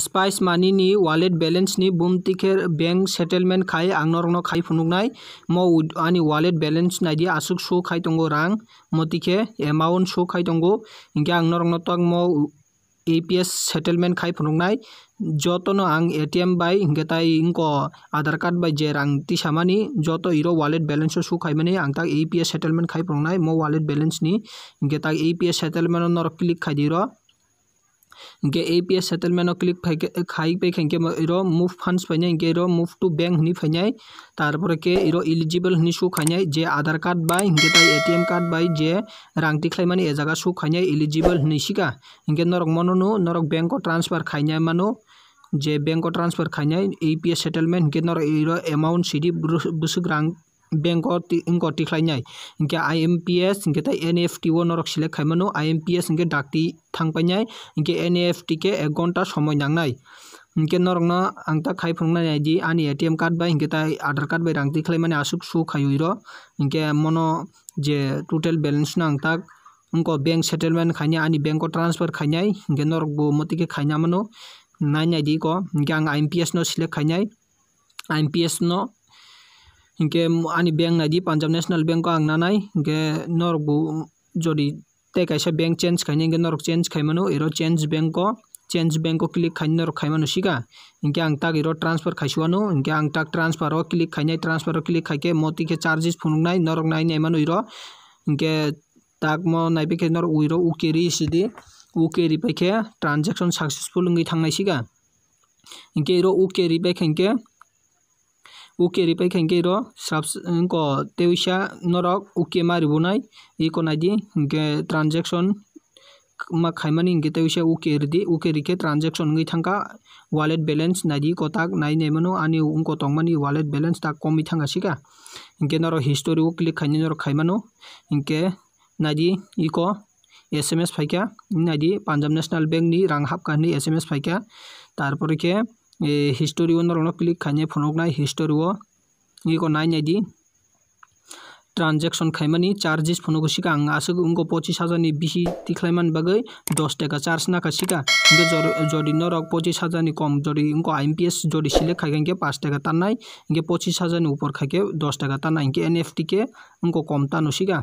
spice मानिनि wallet बेलेन्सनि बुमटिकेर बेंक सेटेलमेन्ट खाय आं नरनो खायफुनुंनाय म आंनि वालेट बेलेन्स नायदि आसुक सु खायतंगो रां मटिके एमाउन्ट सु खायतंगो हिंगे आं नरनो तक म एपीएस सेटेलमेन्ट खायफुनुंनाय जतनो आं एटीएम बाय हिंगे ताई इंको आधार कार्ड बाय जे रां तिसामानि जत इरो वालेट बेलेन्स सु खायमानि आं तक एपीएस सेटेलमेन्ट खायफुनुंनाय म वालेट बेलेन्सनि हिंगे तक एपीएस सेटेलमेन्ट नर क्लिक खायदिरो ইংকে এ পি এছ ছেটেলমেণ্টক ক্লিক খাই পাই খাইকে ইৰ মুভ ফাণ্ডছ ফাইনে ইংকে ইৰ মুভ টু বেংক শুনি ফাইনাই তাৰপৰাকে ইৰ ইলিজিবল শুনি চু খাইনাই যে আধাৰ কাৰ্ড বাই ইংকে তাই এ টি এম কাৰ্ড বাই যে ৰাংটি খাই মানে এজেগা চু খাইনাই ইলিজিবল শুনিছিকা ইংকে নৰক মনোনো নৰক বেংকৰ ট্ৰান্সফাৰ খাইনাই মানো যে বেংকৰ ট্ৰান্সফাৰ খাইনাই এ পি এছ ছেটেলমেণ্ট ইংকে নৰক ইৰ এমাউণ্ট চিডি বুচুক ৰাং bengkoti ngkoti khlai nyai ngke imps ngke ta nft wo norok sile khai mano imps ngke dakti thang pai nyai ngke nft ke 1 ghonta somoy nang nai ngke norok na angta khai phung nai ji ani atm card bai ngke ta aadhar card bai rangti khlai mane asuk su khai uiro ngke mono je total balance na angta ngko bank settlement khai ani bank transfer khai nyai ngke norok bo moti ke khai nyamano nai nyai di ko ngke ang imps no sile khai nyai imps no हिंके आनी bank ना दी Punjab national bank को आंग ना नाई हिंके नॉर्क बु जोड़ी ते कैसे बैंक चेंज खाई हिंके नॉर्क चेंज खाई मनु इरो चेंज बैंक को चेंज बैंक को क्लिक खाई नॉर्क खाई मनु शिका हिंके आंग तक इरो ट्रांसफर खाई शुआनु हिंके आंग तक ट्रांसफर और क्लिक खाई नहीं ट्रांसफर और क्लिक खाई के मोती के चार्जेस फोन ना नॉर्क ना नहीं मनु इरो हिंके तक मो नाई पे के नॉर्क उइरो उकेरी सिदी उकेरी पे के ट्रांजेक्शन सक्सेसफुल हिंके थांग नाई शिका हिंके इरो उकेरी पे हिंके uke ripai kengeiro subs ko teusha norok uke mari bunai e konadi nge transaction ma khaimani nge teusha uke ridi uke rike transaction ngi thanga wallet balance nadi kotak nai nemanu ani unko tongmani wallet balance ta komi thanga sika nge noro history u click khaini noro khaimanu nge nadi iko SMS ফাইকা নাই দি Punjab national bank নি ৰাংহাপ কাহিনী S M S ফাইকা তাৰপৰা history one रोनो click खाने फोनों का history वो ये को nine नहीं दी ट्रांजैक्शन खाई मनी चार्जेस फोनों को शिका अंग आशु उनको पौची साझा ने बीच दिखलाई मन बगै दोस्ते का चार्ज ना का शिका इनके जोर जोड़ी नो रोक पौची साझा ने कम जोड़ी उनको आईएमपीएस जोड़ी सिले खाई गंगे पास ते का तन्ना इनके पौची साझा ने ऊपर खाई के दोस्ते का तन्ना इनके एनएफटी के उनको कम तानो शिका